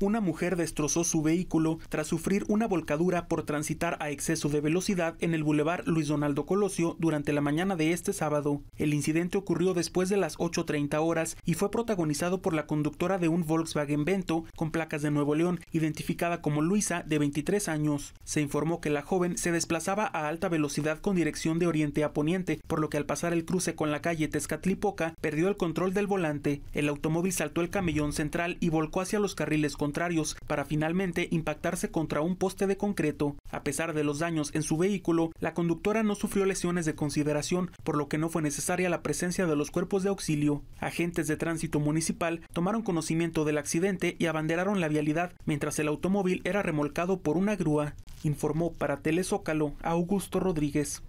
Una mujer destrozó su vehículo tras sufrir una volcadura por transitar a exceso de velocidad en el bulevar Luis Donaldo Colosio durante la mañana de este sábado. El incidente ocurrió después de las 8.30 horas y fue protagonizado por la conductora de un Volkswagen Vento con placas de Nuevo León, identificada como Luisa, de 23 años. Se informó que la joven se desplazaba a alta velocidad con dirección de oriente a poniente, por lo que al pasar el cruce con la calle Tezcatlipoca perdió el control del volante. El automóvil saltó el camellón central y volcó hacia los carriles contrarios para finalmente impactarse contra un poste de concreto. A pesar de los daños en su vehículo, la conductora no sufrió lesiones de consideración, por lo que no fue necesaria la presencia de los cuerpos de auxilio. Agentes de tránsito municipal tomaron conocimiento del accidente y abanderaron la vialidad mientras el automóvil era remolcado por una grúa, informó para Telezócalo Augusto Rodríguez.